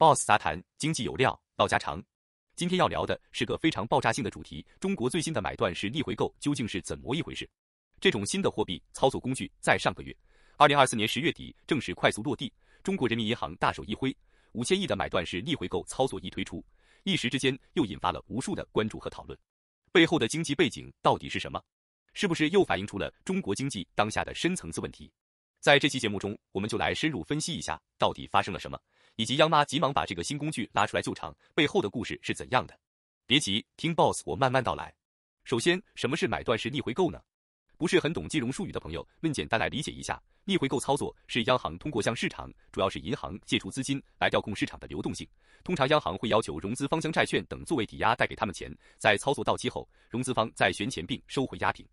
boss 杂谈，经济有料，唠家常。今天要聊的是个非常爆炸性的主题：中国最新的买断式逆回购究竟是怎么一回事？这种新的货币操作工具在上个月，二零二四年十月底正式快速落地。中国人民银行大手一挥，五千亿的买断式逆回购操作一推出，一时之间又引发了无数的关注和讨论。背后的经济背景到底是什么？是不是又反映出了中国经济当下的深层次问题？在这期节目中，我们就来深入分析一下，到底发生了什么。以及央妈急忙把这个新工具拉出来救场，背后的故事是怎样的？别急，听 boss 我慢慢道来。首先，什么是买断式逆回购呢？不是很懂金融术语的朋友，问简单来理解一下。逆回购操作是央行通过向市场，主要是银行，借出资金来调控市场的流动性。通常，央行会要求融资方将债券等作为抵押，贷给他们钱。在操作到期后，融资方再旋钱并收回押品。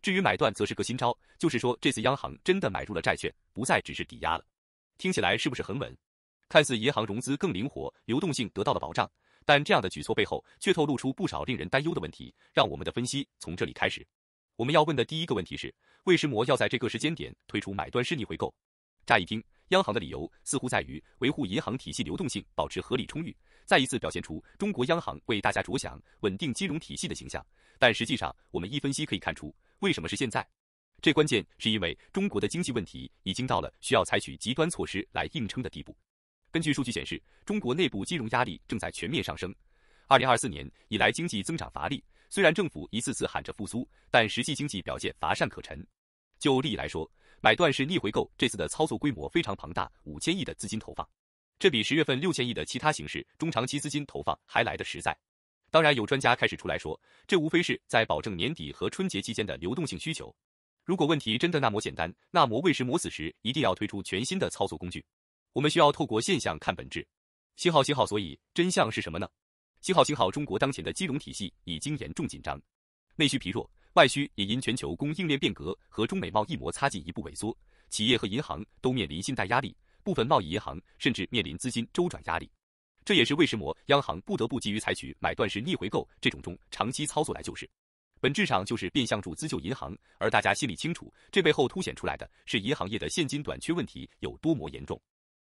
至于买断，则是个新招，就是说这次央行真的买入了债券，不再只是抵押了。听起来是不是很稳？看似银行融资更灵活，流动性得到了保障，但这样的举措背后却透露出不少令人担忧的问题。让我们的分析从这里开始。我们要问的第一个问题是，为什么要在这个时间点推出买断式逆回购？乍一听，央行的理由似乎在于维护银行体系流动性，保持合理充裕，再一次表现出中国央行为大家着想、稳定金融体系的形象。但实际上，我们一分析可以看出，为什么是现在？这关键是因为中国的经济问题已经到了需要采取极端措施来硬撑的地步。根据数据显示，中国内部金融压力正在全面上升。二零二四年以来，经济增长乏力，虽然政府一次次喊着复苏，但实际经济表现乏善可陈。就利益来说，买断是逆回购，这次的操作规模非常庞大，五千亿的资金投放，这比十月份六千亿的其他形式中长期资金投放还来得实在。当然，有专家开始出来说，这无非是在保证年底和春节期间的流动性需求。如果问题真的那么简单，那么为什么死时一定要推出全新的操作工具。我们需要透过现象看本质。信号，信号，所以真相是什么呢？信号，信号！中国当前的金融体系已经严重紧张，内需疲弱，外需也因全球供应链变革和中美贸易摩擦进一步萎缩，企业和银行都面临信贷压力，部分贸易银行甚至面临资金周转压力。这也是为什么央行不得不急于采取买断式逆回购这种中长期操作来救市，本质上就是变相注资救银行。而大家心里清楚，这背后凸显出来的是银行业的现金短缺问题有多么严重。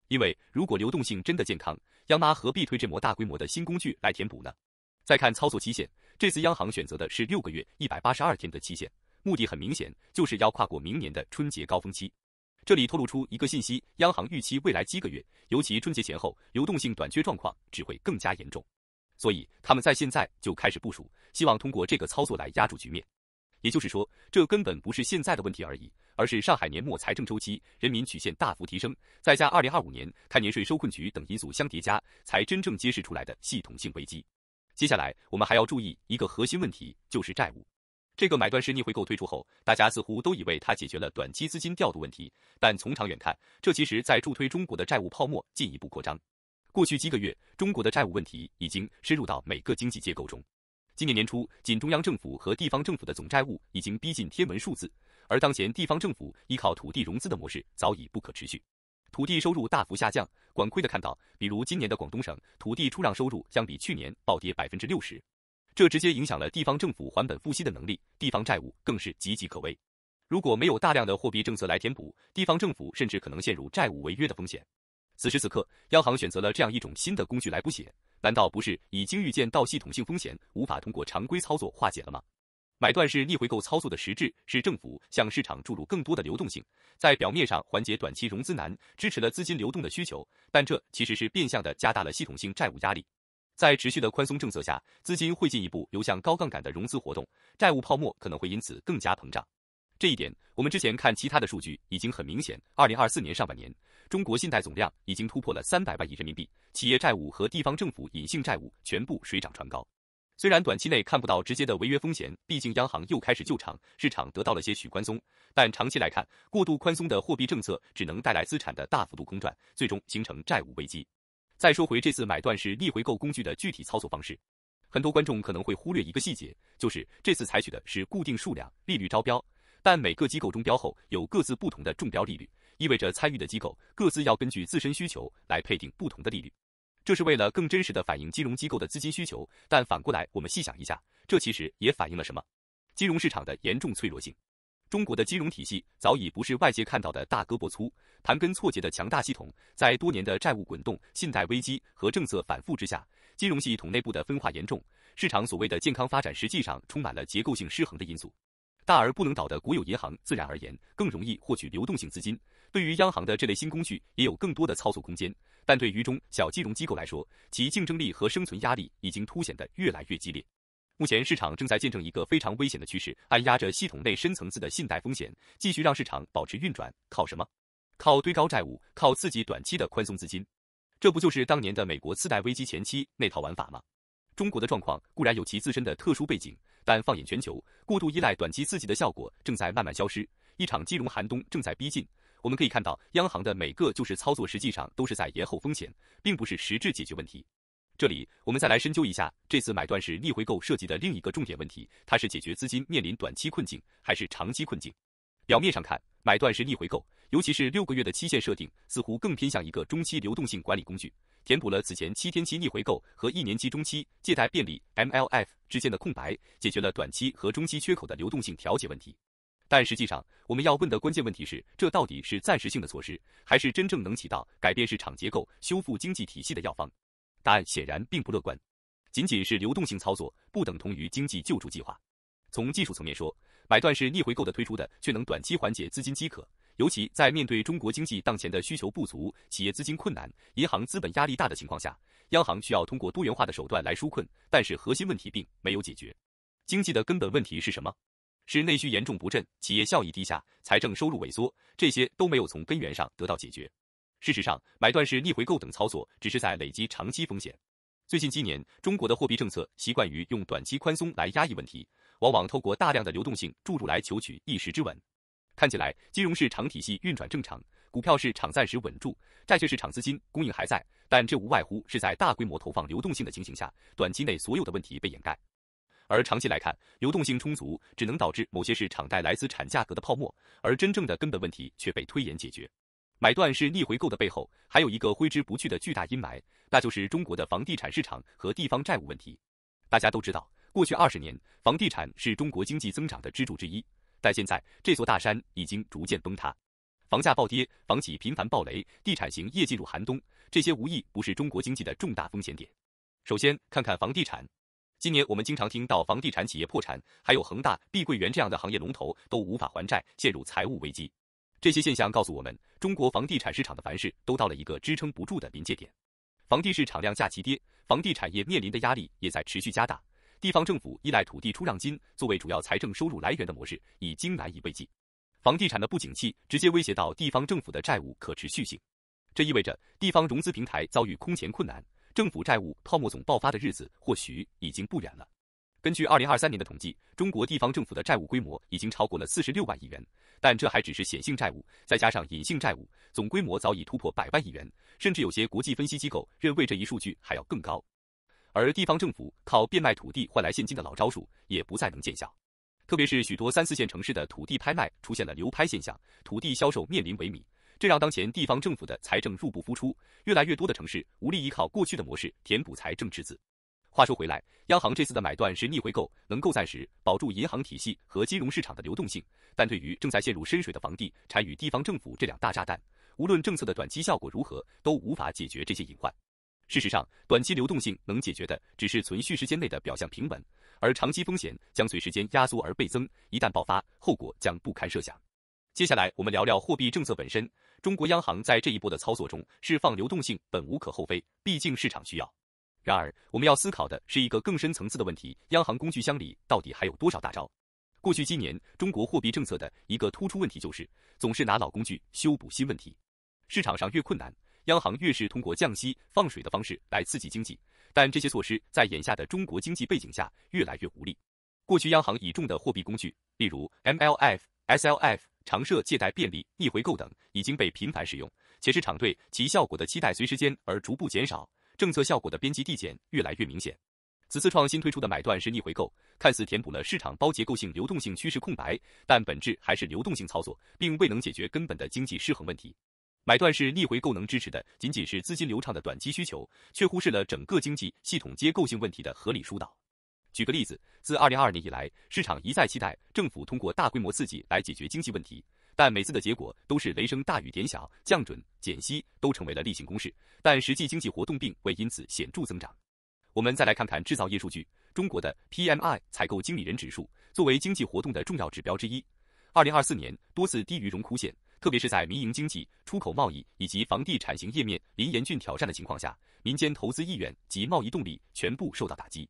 因为如果流动性真的健康，央妈何必推这么大规模的新工具来填补呢？再看操作期限，这次央行选择的是六个月一百八十二天的期限，目的很明显，就是要跨过明年的春节高峰期。这里透露出一个信息：央行预期未来几个月，尤其春节前后，流动性短缺状况只会更加严重，所以他们在现在就开始部署，希望通过这个操作来压住局面。也就是说，这根本不是现在的问题而已，而是上海年末财政周期、人民曲线大幅提升，再加二零二五年开年税收困局等因素相叠加，才真正揭示出来的系统性危机。接下来，我们还要注意一个核心问题，就是债务。这个买断式逆回购推出后，大家似乎都以为它解决了短期资金调度问题，但从长远看，这其实在助推中国的债务泡沫进一步扩张。过去几个月，中国的债务问题已经深入到每个经济结构中。今年年初，仅中央政府和地方政府的总债务已经逼近天文数字，而当前地方政府依靠土地融资的模式早已不可持续，土地收入大幅下降。管窥的看到，比如今年的广东省，土地出让收入将比去年暴跌百分之六十，这直接影响了地方政府还本付息的能力，地方债务更是岌岌可危。如果没有大量的货币政策来填补，地方政府甚至可能陷入债务违约的风险。此时此刻，央行选择了这样一种新的工具来补血。难道不是已经预见到系统性风险无法通过常规操作化解了吗？买断是逆回购操作的实质，是政府向市场注入更多的流动性，在表面上缓解短期融资难，支持了资金流动的需求，但这其实是变相的加大了系统性债务压力。在持续的宽松政策下，资金会进一步流向高杠杆的融资活动，债务泡沫可能会因此更加膨胀。这一点，我们之前看其他的数据已经很明显。二零二四年上半年。中国信贷总量已经突破了三百万亿人民币，企业债务和地方政府隐性债务全部水涨船高。虽然短期内看不到直接的违约风险，毕竟央行又开始救场，市场得到了些许宽松。但长期来看，过度宽松的货币政策只能带来资产的大幅度空转，最终形成债务危机。再说回这次买断式逆回购工具的具体操作方式，很多观众可能会忽略一个细节，就是这次采取的是固定数量、利率招标。但每个机构中标后有各自不同的中标利率，意味着参与的机构各自要根据自身需求来配定不同的利率。这是为了更真实的反映金融机构的资金需求。但反过来，我们细想一下，这其实也反映了什么？金融市场的严重脆弱性。中国的金融体系早已不是外界看到的大胳膊粗、盘根错节的强大系统，在多年的债务滚动、信贷危机和政策反复之下，金融系统内部的分化严重，市场所谓的健康发展实际上充满了结构性失衡的因素。大而不能倒的国有银行，自然而言更容易获取流动性资金，对于央行的这类新工具也有更多的操作空间。但对于中小金融机构来说，其竞争力和生存压力已经凸显得越来越激烈。目前市场正在见证一个非常危险的趋势，按压着系统内深层次的信贷风险，继续让市场保持运转，靠什么？靠堆高债务，靠刺激短期的宽松资金，这不就是当年的美国次贷危机前期那套玩法吗？中国的状况固然有其自身的特殊背景。但放眼全球，过度依赖短期刺激的效果正在慢慢消失，一场金融寒冬正在逼近。我们可以看到，央行的每个就是操作实际上都是在延后风险，并不是实质解决问题。这里我们再来深究一下，这次买断式逆回购涉及的另一个重点问题，它是解决资金面临短期困境还是长期困境？表面上看，买断式逆回购，尤其是六个月的期限设定，似乎更偏向一个中期流动性管理工具。填补了此前七天期逆回购和一年期中期借贷便利 （MLF） 之间的空白，解决了短期和中期缺口的流动性调节问题。但实际上，我们要问的关键问题是：这到底是暂时性的措施，还是真正能起到改变市场结构、修复经济体系的药方？答案显然并不乐观。仅仅是流动性操作，不等同于经济救助计划。从技术层面说，买断式逆回购的推出的，却能短期缓解资金饥渴。尤其在面对中国经济当前的需求不足、企业资金困难、银行资本压力大的情况下，央行需要通过多元化的手段来纾困，但是核心问题并没有解决。经济的根本问题是什么？是内需严重不振、企业效益低下、财政收入萎缩，这些都没有从根源上得到解决。事实上，买断式逆回购等操作只是在累积长期风险。最近几年，中国的货币政策习惯于用短期宽松来压抑问题，往往透过大量的流动性注入来求取一时之稳。看起来金融市场体系运转正常，股票市场暂时稳住，债券市场资金供应还在，但这无外乎是在大规模投放流动性的情形下，短期内所有的问题被掩盖。而长期来看，流动性充足只能导致某些市场带来资产价格的泡沫，而真正的根本问题却被推延解决。买断是逆回购的背后，还有一个挥之不去的巨大阴霾，那就是中国的房地产市场和地方债务问题。大家都知道，过去二十年，房地产是中国经济增长的支柱之一。但现在这座大山已经逐渐崩塌，房价暴跌，房企频繁暴雷，地产行业进入寒冬，这些无疑不是中国经济的重大风险点。首先看看房地产，今年我们经常听到房地产企业破产，还有恒大、碧桂园这样的行业龙头都无法还债，陷入财务危机。这些现象告诉我们，中国房地产市场的凡事都到了一个支撑不住的临界点。房地市场量价齐跌，房地产业面临的压力也在持续加大。地方政府依赖土地出让金作为主要财政收入来源的模式，已经难以为继。房地产的不景气直接威胁到地方政府的债务可持续性，这意味着地方融资平台遭遇空前困难，政府债务泡沫总爆发的日子或许已经不远了。根据二零二三年的统计，中国地方政府的债务规模已经超过了四十六万亿元，但这还只是显性债务，再加上隐性债务，总规模早已突破百万亿元，甚至有些国际分析机构认为这一数据还要更高。而地方政府靠变卖土地换来现金的老招数也不再能见效，特别是许多三四线城市的土地拍卖出现了流拍现象，土地销售面临萎靡，这让当前地方政府的财政入不敷出，越来越多的城市无力依靠过去的模式填补财政赤字。话说回来，央行这次的买断是逆回购，能够暂时保住银行体系和金融市场的流动性，但对于正在陷入深水的房地产与地方政府这两大炸弹，无论政策的短期效果如何，都无法解决这些隐患。事实上，短期流动性能解决的只是存续时间内的表象平稳，而长期风险将随时间压缩而倍增，一旦爆发，后果将不堪设想。接下来，我们聊聊货币政策本身。中国央行在这一波的操作中释放流动性，本无可厚非，毕竟市场需要。然而，我们要思考的是一个更深层次的问题：央行工具箱里到底还有多少大招？过去几年，中国货币政策的一个突出问题就是，总是拿老工具修补新问题，市场上越困难。央行越是通过降息放水的方式来刺激经济，但这些措施在眼下的中国经济背景下越来越无力。过去，央行倚重的货币工具，例如 MLF、SLF、长设借贷便利、逆回购等已经被频繁使用，且市场对其效果的期待随时间而逐步减少，政策效果的边际递减越来越明显。此次创新推出的买断式逆回购，看似填补了市场包结构性流动性趋势空白，但本质还是流动性操作，并未能解决根本的经济失衡问题。买断是逆回购能支持的，仅仅是资金流畅的短期需求，却忽视了整个经济系统结构性问题的合理疏导。举个例子，自二零二二年以来，市场一再期待政府通过大规模刺激来解决经济问题，但每次的结果都是雷声大雨点小，降准、减息都成为了例行公事，但实际经济活动并未因此显著增长。我们再来看看制造业数据，中国的 PMI 采购经理人指数作为经济活动的重要指标之一，二零二四年多次低于荣枯线。特别是在民营经济、出口贸易以及房地产行业面临严峻挑战的情况下，民间投资意愿及贸易动力全部受到打击。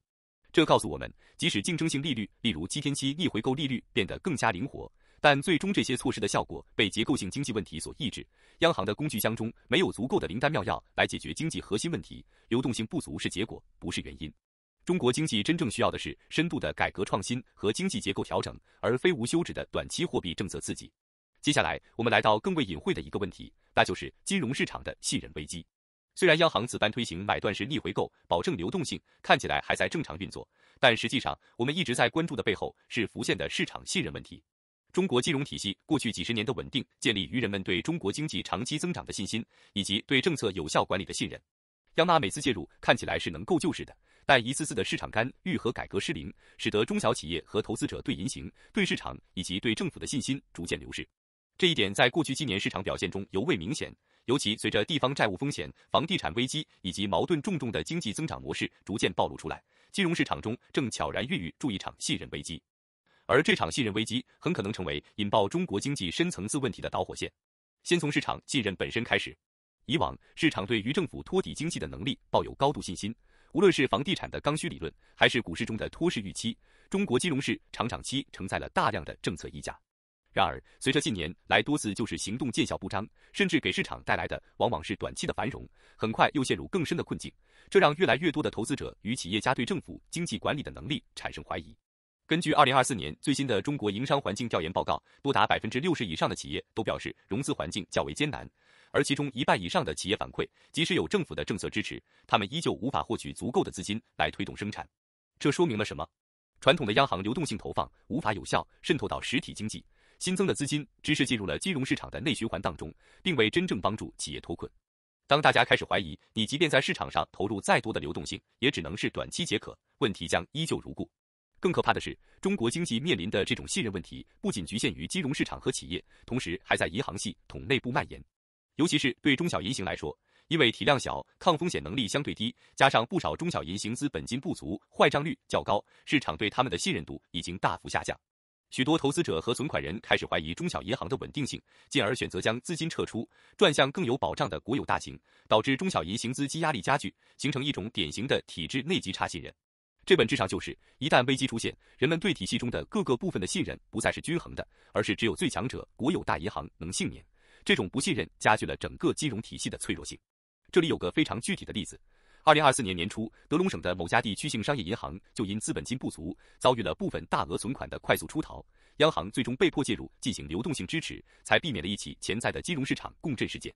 这告诉我们，即使竞争性利率，例如七天期逆回购利率变得更加灵活，但最终这些措施的效果被结构性经济问题所抑制。央行的工具箱中没有足够的灵丹妙药来解决经济核心问题。流动性不足是结果，不是原因。中国经济真正需要的是深度的改革创新和经济结构调整，而非无休止的短期货币政策刺激。接下来，我们来到更为隐晦的一个问题，那就是金融市场的信任危机。虽然央行此番推行买断式逆回购，保证流动性，看起来还在正常运作，但实际上，我们一直在关注的背后是浮现的市场信任问题。中国金融体系过去几十年的稳定，建立于人们对中国经济长期增长的信心，以及对政策有效管理的信任。央妈每次介入看起来是能够救市的，但一次次的市场干预和改革失灵，使得中小企业和投资者对银行、对市场以及对政府的信心逐渐流失。这一点在过去几年市场表现中尤为明显，尤其随着地方债务风险、房地产危机以及矛盾重重的经济增长模式逐渐暴露出来，金融市场中正悄然孕育住一场信任危机，而这场信任危机很可能成为引爆中国经济深层次问题的导火线。先从市场信任本身开始，以往市场对于政府托底经济的能力抱有高度信心，无论是房地产的刚需理论，还是股市中的托市预期，中国金融市场长期承载了大量的政策溢价。然而，随着近年来多次就是行动见效不彰，甚至给市场带来的往往是短期的繁荣，很快又陷入更深的困境。这让越来越多的投资者与企业家对政府经济管理的能力产生怀疑。根据二零二四年最新的中国营商环境调研报告，多达百分之六十以上的企业都表示融资环境较为艰难，而其中一半以上的企业反馈，即使有政府的政策支持，他们依旧无法获取足够的资金来推动生产。这说明了什么？传统的央行流动性投放无法有效渗透到实体经济。新增的资金只是进入了金融市场的内循环当中，并未真正帮助企业脱困。当大家开始怀疑，你即便在市场上投入再多的流动性，也只能是短期解渴，问题将依旧如故。更可怕的是，中国经济面临的这种信任问题，不仅局限于金融市场和企业，同时还在银行系统内部蔓延。尤其是对中小银行来说，因为体量小，抗风险能力相对低，加上不少中小银行资本金不足，坏账率较高，市场对他们的信任度已经大幅下降。许多投资者和存款人开始怀疑中小银行的稳定性，进而选择将资金撤出，转向更有保障的国有大型，导致中小银行资金压力加剧，形成一种典型的体制内级差信任。这本质上就是，一旦危机出现，人们对体系中的各个部分的信任不再是均衡的，而是只有最强者国有大银行能幸免。这种不信任加剧了整个金融体系的脆弱性。这里有个非常具体的例子。二零二四年年初，德龙省的某家地区性商业银行就因资本金不足，遭遇了部分大额存款的快速出逃，央行最终被迫介入进行流动性支持，才避免了一起潜在的金融市场共振事件。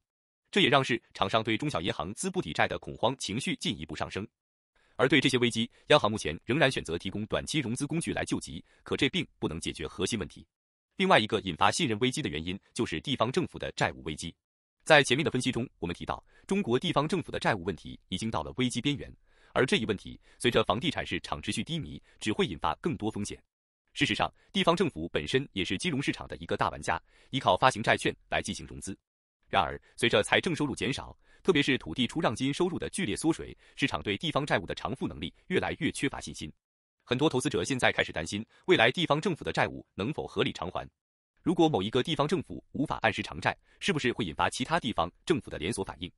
这也让市场上对中小银行资不抵债的恐慌情绪进一步上升。而对这些危机，央行目前仍然选择提供短期融资工具来救急，可这并不能解决核心问题。另外一个引发信任危机的原因，就是地方政府的债务危机。在前面的分析中，我们提到中国地方政府的债务问题已经到了危机边缘，而这一问题随着房地产市场持续低迷，只会引发更多风险。事实上，地方政府本身也是金融市场的一个大玩家，依靠发行债券来进行融资。然而，随着财政收入减少，特别是土地出让金收入的剧烈缩水，市场对地方债务的偿付能力越来越缺乏信心。很多投资者现在开始担心，未来地方政府的债务能否合理偿还。如果某一个地方政府无法按时偿债，是不是会引发其他地方政府的连锁反应？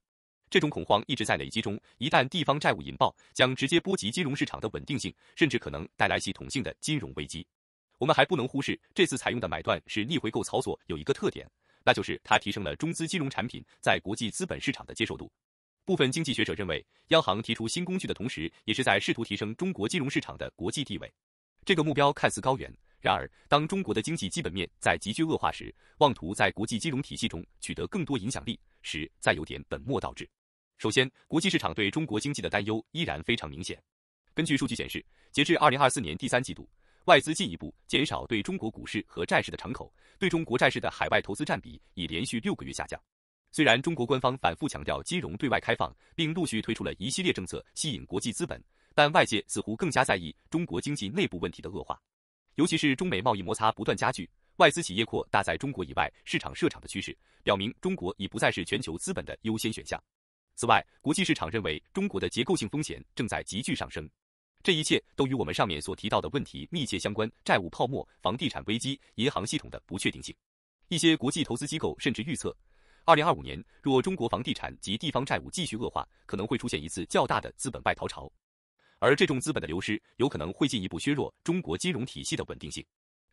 这种恐慌一直在累积中，一旦地方债务引爆，将直接波及金融市场的稳定性，甚至可能带来系统性的金融危机。我们还不能忽视这次采用的买断是逆回购操作，有一个特点，那就是它提升了中资金融产品在国际资本市场的接受度。部分经济学者认为，央行提出新工具的同时，也是在试图提升中国金融市场的国际地位。这个目标看似高远。然而，当中国的经济基本面在急剧恶化时，妄图在国际金融体系中取得更多影响力，实在有点本末倒置。首先，国际市场对中国经济的担忧依然非常明显。根据数据显示，截至二零二四年第三季度，外资进一步减少对中国股市和债市的敞口，对中国债市的海外投资占比已连续六个月下降。虽然中国官方反复强调金融对外开放，并陆续推出了一系列政策吸引国际资本，但外界似乎更加在意中国经济内部问题的恶化。尤其是中美贸易摩擦不断加剧，外资企业扩大在中国以外市场设厂的趋势，表明中国已不再是全球资本的优先选项。此外，国际市场认为中国的结构性风险正在急剧上升，这一切都与我们上面所提到的问题密切相关：债务泡沫、房地产危机、银行系统的不确定性。一些国际投资机构甚至预测，二零二五年若中国房地产及地方债务继续恶化，可能会出现一次较大的资本外逃潮。而这种资本的流失，有可能会进一步削弱中国金融体系的稳定性。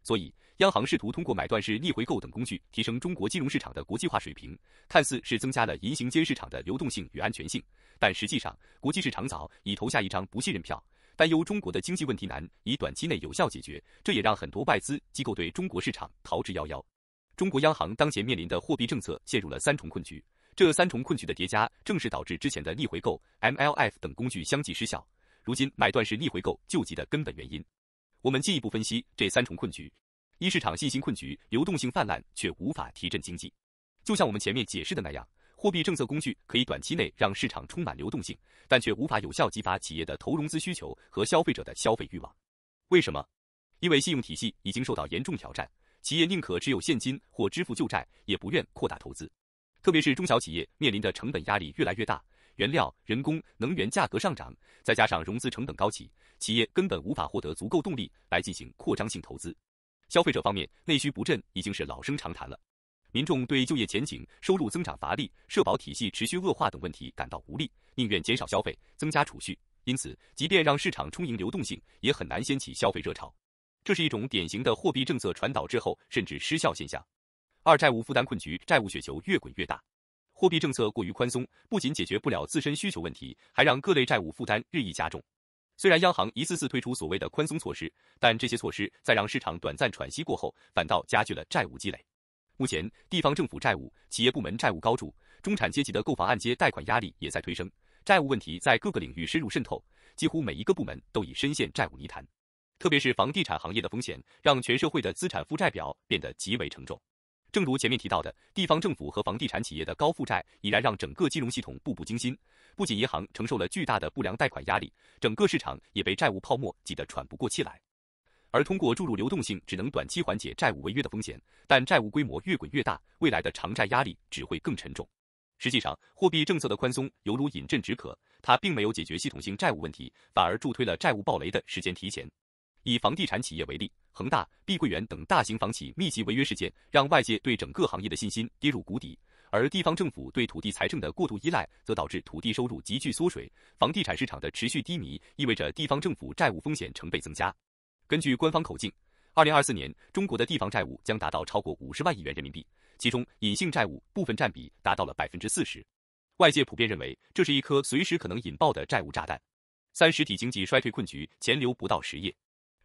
所以，央行试图通过买断式逆回购等工具，提升中国金融市场的国际化水平，看似是增加了银行间市场的流动性与安全性，但实际上，国际市场早已投下一张不信任票，担忧中国的经济问题难以短期内有效解决。这也让很多外资机构对中国市场逃之夭夭。中国央行当前面临的货币政策陷入了三重困局，这三重困局的叠加，正是导致之前的逆回购、MLF 等工具相继失效。如今买断是逆回购救急的根本原因，我们进一步分析这三重困局：一、市场信心困局，流动性泛滥却无法提振经济。就像我们前面解释的那样，货币政策工具可以短期内让市场充满流动性，但却无法有效激发企业的投融资需求和消费者的消费欲望。为什么？因为信用体系已经受到严重挑战，企业宁可持有现金或支付旧债，也不愿扩大投资。特别是中小企业面临的成本压力越来越大。原料、人工、能源价格上涨，再加上融资成本高企，企业根本无法获得足够动力来进行扩张性投资。消费者方面，内需不振已经是老生常谈了。民众对就业前景、收入增长乏力、社保体系持续恶化等问题感到无力，宁愿减少消费、增加储蓄。因此，即便让市场充盈流动性，也很难掀起消费热潮。这是一种典型的货币政策传导滞后甚至失效现象。二债务负担困局，债务雪球越滚越大。货币政策过于宽松，不仅解决不了自身需求问题，还让各类债务负担日益加重。虽然央行一次次推出所谓的宽松措施，但这些措施在让市场短暂喘息过后，反倒加剧了债务积累。目前，地方政府债务、企业部门债务高筑，中产阶级的购房按揭贷款压力也在推升，债务问题在各个领域深入渗透，几乎每一个部门都已深陷债务泥潭。特别是房地产行业的风险，让全社会的资产负债表变得极为沉重。正如前面提到的，地方政府和房地产企业的高负债已然让整个金融系统步步惊心。不仅银行承受了巨大的不良贷款压力，整个市场也被债务泡沫挤得喘不过气来。而通过注入流动性，只能短期缓解债务违约的风险，但债务规模越滚越大，未来的偿债压力只会更沉重。实际上，货币政策的宽松犹如饮鸩止渴，它并没有解决系统性债务问题，反而助推了债务暴雷的时间提前。以房地产企业为例，恒大、碧桂园等大型房企密集违约事件，让外界对整个行业的信心跌入谷底。而地方政府对土地财政的过度依赖，则导致土地收入急剧缩水。房地产市场的持续低迷，意味着地方政府债务风险成倍增加。根据官方口径，二零二四年中国的地方债务将达到超过五十万亿元人民币，其中隐性债务部分占比达到了百分之四十。外界普遍认为，这是一颗随时可能引爆的债务炸弹。三、实体经济衰退困局，钱流不到实业。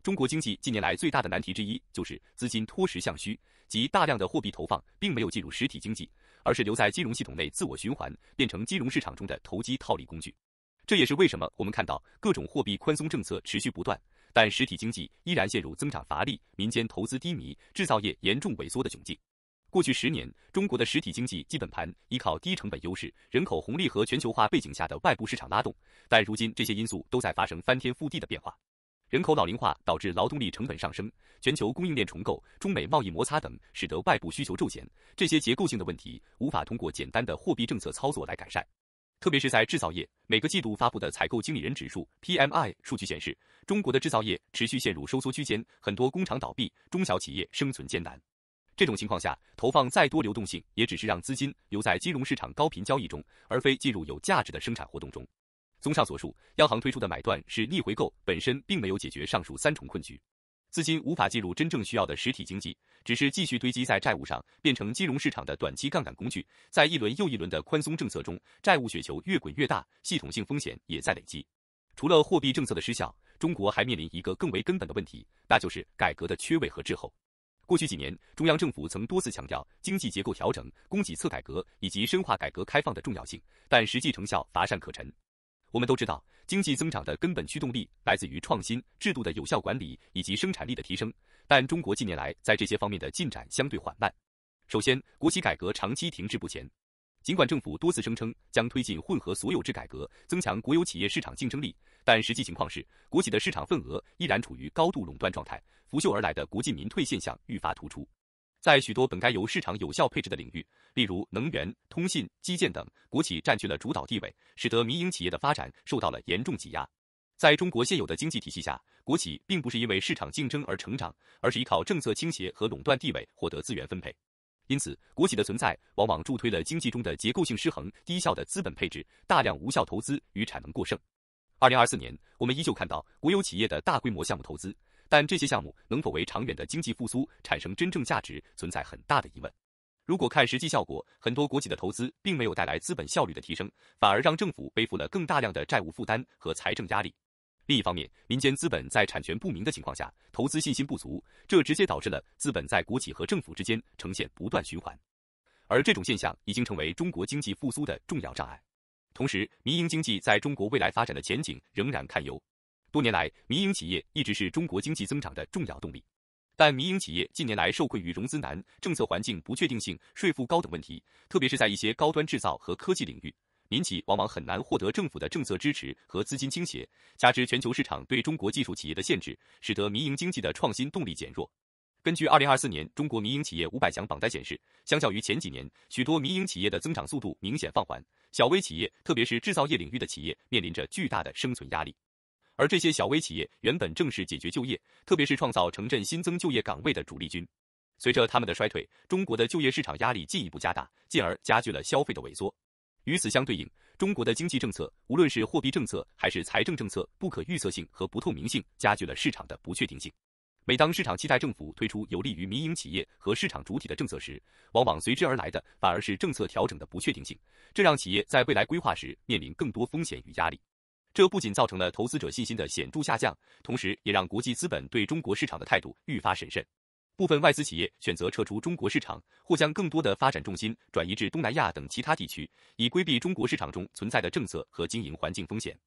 中国经济近年来最大的难题之一就是资金脱实向虚，即大量的货币投放并没有进入实体经济，而是留在金融系统内自我循环，变成金融市场中的投机套利工具。这也是为什么我们看到各种货币宽松政策持续不断，但实体经济依然陷入增长乏力、民间投资低迷、制造业严重萎缩的窘境。过去十年，中国的实体经济基本盘依靠低成本优势、人口红利和全球化背景下的外部市场拉动，但如今这些因素都在发生翻天覆地的变化。人口老龄化导致劳动力成本上升，全球供应链重构、中美贸易摩擦等，使得外部需求骤减。这些结构性的问题无法通过简单的货币政策操作来改善。特别是在制造业，每个季度发布的采购经理人指数 （PMI） 数据显示，中国的制造业持续陷入收缩区间，很多工厂倒闭，中小企业生存艰难。这种情况下，投放再多流动性，也只是让资金留在金融市场高频交易中，而非进入有价值的生产活动中。综上所述，央行推出的买断是逆回购，本身并没有解决上述三重困局，资金无法进入真正需要的实体经济，只是继续堆积在债务上，变成金融市场的短期杠杆工具。在一轮又一轮的宽松政策中，债务雪球越滚越大，系统性风险也在累积。除了货币政策的失效，中国还面临一个更为根本的问题，那就是改革的缺位和滞后。过去几年，中央政府曾多次强调经济结构调整、供给侧改革以及深化改革开放的重要性，但实际成效乏善可陈。我们都知道，经济增长的根本驱动力来自于创新、制度的有效管理以及生产力的提升。但中国近年来在这些方面的进展相对缓慢。首先，国企改革长期停滞不前。尽管政府多次声称将推进混合所有制改革，增强国有企业市场竞争力，但实际情况是，国企的市场份额依然处于高度垄断状态，拂袖而来的国进民退现象愈发突出。在许多本该由市场有效配置的领域，例如能源、通信、基建等，国企占据了主导地位，使得民营企业的发展受到了严重挤压。在中国现有的经济体系下，国企并不是因为市场竞争而成长，而是依靠政策倾斜和垄断地位获得资源分配。因此，国企的存在往往助推了经济中的结构性失衡、低效的资本配置、大量无效投资与产能过剩。二零二四年，我们依旧看到国有企业的大规模项目投资。但这些项目能否为长远的经济复苏产生真正价值，存在很大的疑问。如果看实际效果，很多国企的投资并没有带来资本效率的提升，反而让政府背负了更大量的债务负担和财政压力。另一方面，民间资本在产权不明的情况下，投资信心不足，这直接导致了资本在国企和政府之间呈现不断循环。而这种现象已经成为中国经济复苏的重要障碍。同时，民营经济在中国未来发展的前景仍然堪忧。多年来，民营企业一直是中国经济增长的重要动力，但民营企业近年来受困于融资难、政策环境不确定性、税负高等问题，特别是在一些高端制造和科技领域，民企往往很难获得政府的政策支持和资金倾斜。加之全球市场对中国技术企业的限制，使得民营经济的创新动力减弱。根据二零二四年中国民营企业五百强榜单显示，相较于前几年，许多民营企业的增长速度明显放缓，小微企业，特别是制造业领域的企业，面临着巨大的生存压力。而这些小微企业原本正是解决就业，特别是创造城镇新增就业岗位的主力军。随着他们的衰退，中国的就业市场压力进一步加大，进而加剧了消费的萎缩。与此相对应，中国的经济政策，无论是货币政策还是财政政策，不可预测性和不透明性加剧了市场的不确定性。每当市场期待政府推出有利于民营企业和市场主体的政策时，往往随之而来的反而是政策调整的不确定性，这让企业在未来规划时面临更多风险与压力。这不仅造成了投资者信心的显著下降，同时也让国际资本对中国市场的态度愈发审慎。部分外资企业选择撤出中国市场，或将更多的发展重心转移至东南亚等其他地区，以规避中国市场中存在的政策和经营环境风险。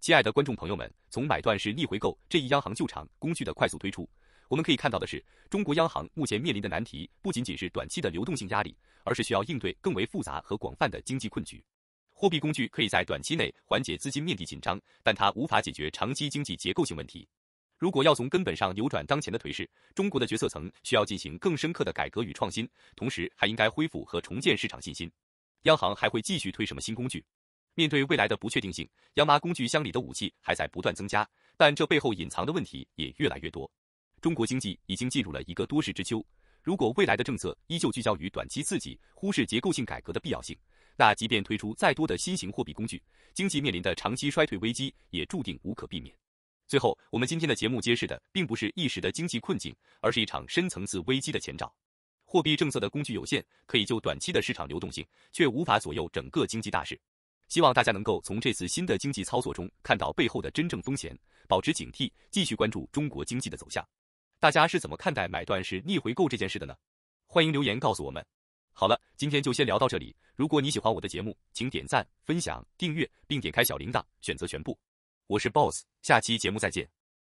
亲爱的观众朋友们，从买断式逆回购这一央行救场工具的快速推出，我们可以看到的是，中国央行目前面临的难题不仅仅是短期的流动性压力，而是需要应对更为复杂和广泛的经济困局。货币工具可以在短期内缓解资金面的紧张，但它无法解决长期经济结构性问题。如果要从根本上扭转当前的颓势，中国的决策层需要进行更深刻的改革与创新，同时还应该恢复和重建市场信心。央行还会继续推什么新工具？面对未来的不确定性，央妈工具箱里的武器还在不断增加，但这背后隐藏的问题也越来越多。中国经济已经进入了一个多事之秋，如果未来的政策依旧聚焦于短期刺激，忽视结构性改革的必要性。那即便推出再多的新型货币工具，经济面临的长期衰退危机也注定无可避免。最后，我们今天的节目揭示的并不是一时的经济困境，而是一场深层次危机的前兆。货币政策的工具有限，可以就短期的市场流动性，却无法左右整个经济大势。希望大家能够从这次新的经济操作中看到背后的真正风险，保持警惕，继续关注中国经济的走向。大家是怎么看待买断式逆回购这件事的呢？欢迎留言告诉我们。好了，今天就先聊到这里。如果你喜欢我的节目，请点赞、分享、订阅，并点开小铃铛，选择全部。我是 BOSS，下期节目再见。